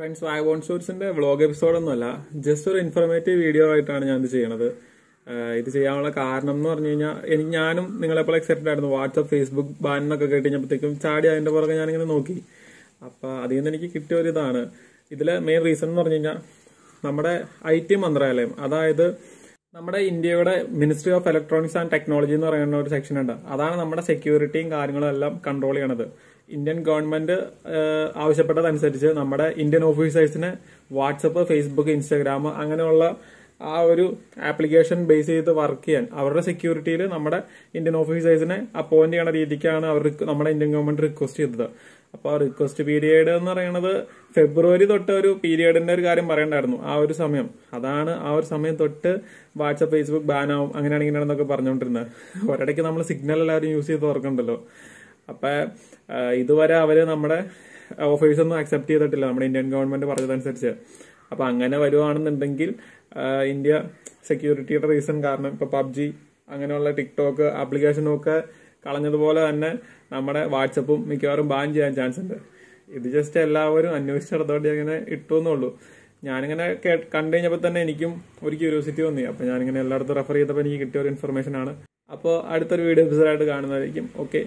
friends വോണ്ട് സ്റ്റോറിസിന്റെ vlog എപ്പിസോഡൊന്നുമല്ല ജസ്റ്റ് ഒരു ഇൻഫർമേറ്റീവ് വീഡിയോ ആയിട്ടാണ് ഞാൻ ഇത് ചെയ്യണത് ഇത് ചെയ്യാനുള്ള കാരണം എന്ന് പറഞ്ഞു കഴിഞ്ഞാൽ എനിക്ക് ഞാനും നിങ്ങളെപ്പോലെ എക്സെപ്റ്റഡ് ആയിരുന്നു വാട്സപ്പ് ഫേസ്ബുക്ക് ബാൻ എന്നൊക്കെ കേട്ട് കഴിഞ്ഞപ്പോഴത്തേക്കും ചാടി അതിന്റെ പുറകെ ഞാനിങ്ങനെ നോക്കി അപ്പൊ അതിൽ നിന്ന് എനിക്ക് കിട്ടിയ ഒരു ഇതാണ് ഇതിലെ മെയിൻ റീസൺ എന്ന് പറഞ്ഞു കഴിഞ്ഞാൽ നമ്മുടെ ഐ ടി മന്ത്രാലയം അതായത് നമ്മുടെ ഇന്ത്യയുടെ ministry of electronics and technology എന്ന് പറയുന്ന ഒരു സെക്ഷൻ ഉണ്ട് അതാണ് നമ്മുടെ സെക്യൂരിറ്റിയും കാര്യങ്ങളും എല്ലാം കൺട്രോൾ ചെയ്യണത് ഇന്ത്യൻ ഗവൺമെന്റ് ആവശ്യപ്പെട്ടതനുസരിച്ച് നമ്മുടെ ഇന്ത്യൻ ഓഫീസേഴ്സിന് വാട്സപ്പ് ഫേസ്ബുക്ക് ഇൻസ്റ്റാഗ്രാം അങ്ങനെയുള്ള ആ ഒരു ആപ്ലിക്കേഷൻ ബേസ് ചെയ്ത് വർക്ക് ചെയ്യാൻ അവരുടെ സെക്യൂരിറ്റിയിൽ നമ്മുടെ ഇന്ത്യൻ ഓഫീസേഴ്സിനെ അപ്പോയിന്റ് ചെയ്യണ രീതിക്കാണ് അവർ നമ്മുടെ ഇന്ത്യൻ ഗവൺമെന്റ് റിക്വസ്റ്റ് ചെയ്തത് അപ്പോൾ റിക്വസ്റ്റ് പീരിയഡ് എന്ന് പറയുന്നത് ഫെബ്രുവരി തൊട്ട് ഒരു പീരീഡിന്റെ ഒരു കാര്യം പറയണ്ടായിരുന്നു ആ ഒരു സമയം അതാണ് ആ ഒരു സമയം തൊട്ട് വാട്സപ്പ് ഫേസ്ബുക്ക് ബാൻ ആവും അങ്ങനെയാണ് ഇങ്ങനെയാണെന്നൊക്കെ പറഞ്ഞുകൊണ്ടിരുന്നത് ഒരിടയ്ക്ക് നമ്മൾ സിഗ്നൽ എല്ലാവരും യൂസ് ചെയ്ത് തുറക്കണ്ടല്ലോ അപ്പൊ ഇതുവരെ അവര് നമ്മുടെ ഓഫേഴ്സ് ഒന്നും അക്സെപ്റ്റ് ചെയ്തിട്ടില്ല നമ്മുടെ ഇന്ത്യൻ ഗവൺമെന്റ് പറഞ്ഞതനുസരിച്ച് അപ്പൊ അങ്ങനെ വരുവാണെന്നുണ്ടെങ്കിൽ ഇന്ത്യ സെക്യൂരിറ്റിയുടെ റീസൺ കാരണം ഇപ്പൊ പബ്ജി അങ്ങനെയുള്ള ടിക്ടോക്ക് ആപ്ലിക്കേഷനൊക്കെ കളഞ്ഞതുപോലെ തന്നെ നമ്മുടെ വാട്സപ്പും മിക്കവാറും ബാൻ ചെയ്യാൻ ചാൻസ് ഉണ്ട് ഇത് ജസ്റ്റ് എല്ലാവരും അന്വേഷിച്ചിടത്തോട്ട് അങ്ങനെ ഇട്ടു എന്നുള്ളൂ ഞാനിങ്ങനെ കണ്ടു കഴിഞ്ഞപ്പോൾ തന്നെ എനിക്കും ഒരു ക്യൂരിയോസിറ്റി തോന്നി അപ്പോൾ ഞാനിങ്ങനെ എല്ലായിടത്തും റെഫർ ചെയ്തപ്പോൾ എനിക്ക് കിട്ടിയ ഒരു ഇൻഫർമേഷൻ ആണ് അപ്പോൾ അടുത്തൊരു വീഡിയോ എപ്പിസോഡായിട്ട് കാണുന്നതായിരിക്കും ഓക്കെ